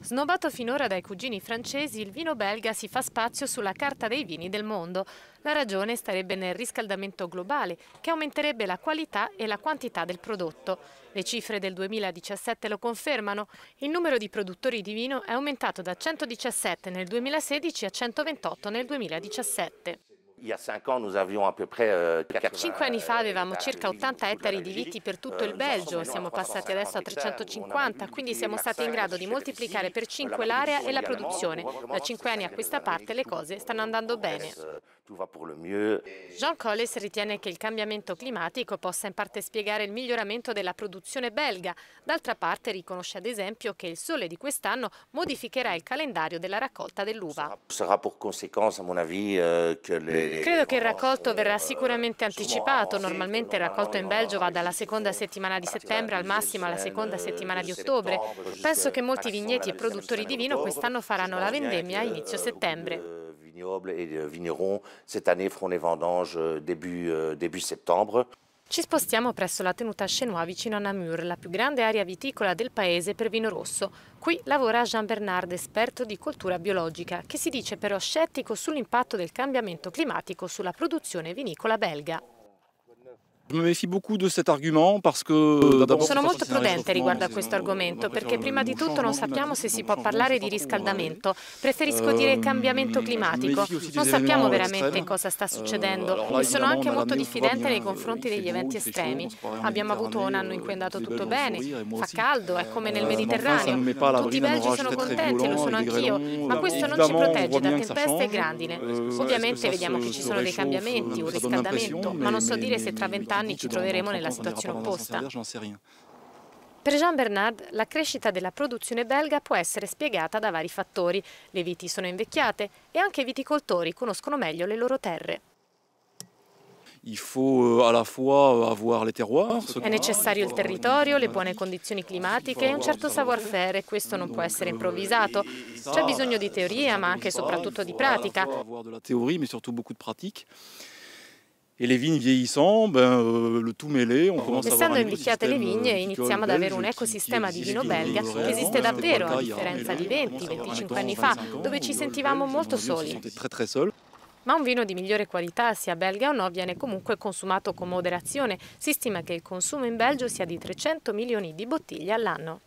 Snobato finora dai cugini francesi, il vino belga si fa spazio sulla carta dei vini del mondo. La ragione starebbe nel riscaldamento globale, che aumenterebbe la qualità e la quantità del prodotto. Le cifre del 2017 lo confermano. Il numero di produttori di vino è aumentato da 117 nel 2016 a 128 nel 2017. Cinque euh, anni fa avevamo circa 80 ettari di viti per tutto euh, il Belgio, siamo passati adesso a 350, quindi siamo stati in grado di moltiplicare per 5 l'area e la produzione. Da 5 anni a questa parte le cose stanno andando bene. Euh, Jean Colles ritiene che il cambiamento climatico possa in parte spiegare il miglioramento della produzione belga. D'altra parte riconosce ad esempio che il sole di quest'anno modificherà il calendario della raccolta dell'uva. Sarà per conseguenza, a mon avis, che le Credo che il raccolto verrà sicuramente anticipato. Normalmente il raccolto in Belgio va dalla seconda settimana di settembre al massimo alla seconda settimana di ottobre. Penso che molti vigneti e produttori di vino quest'anno faranno la vendemmia a inizio settembre. Vignobles vignerons cette année feront les vendanges euh, début, euh, début septembre. Ci spostiamo presso la tenuta Chenois vicino a Namur, la più grande area viticola del paese per vino rosso. Qui lavora Jean Bernard, esperto di coltura biologica, che si dice però scettico sull'impatto del cambiamento climatico sulla produzione vinicola belga me méfie beaucoup de cet argument parce que... Euh, sono molto prudente riguardo a questo argomento perché prima di tutto non sappiamo se si può parlare di riscaldamento, preferisco euh, dire cambiamento climatico, non sappiamo veramente cosa sta euh, succedendo e sono anche molto diffidente nei confronti degli eventi estremi. Abbiamo avuto un anno in cui è andato tutto bene, fa caldo, è come nel Mediterraneo, tutti i belgi sono contenti, lo sono anch'io, ma questo non ci protegge da tempeste e grandine. Ovviamente vediamo che ci sono dei cambiamenti, un riscaldamento, ma non so dire se tra vent'anni anni ci troveremo nella situazione opposta. Per Jean Bernard, la crescita della produzione belga può essere spiegata da vari fattori. Le viti sono invecchiate e anche i viticoltori conoscono meglio le loro terre. Euh, euh, È necessario il territorio, le buone condizioni climatiche e un certo savoir-faire e questo non può essere euh, improvvisato. C'è bisogno di teoria ma anche e soprattutto di pratica e le vigne vieillissant, ben, euh, le tout mêlé, on commence Essendo invecchiate le vigne euh, iniziamo ad avere un ecosistema di vino belga che esiste davvero a differenza di 20-25 anni fa dove ci sentivamo molto soli. Ma un vino di migliore qualità, sia belga o no, viene comunque consumato con moderazione. Si stima che il consumo in Belgio sia di 300 milioni di bottiglie all'anno.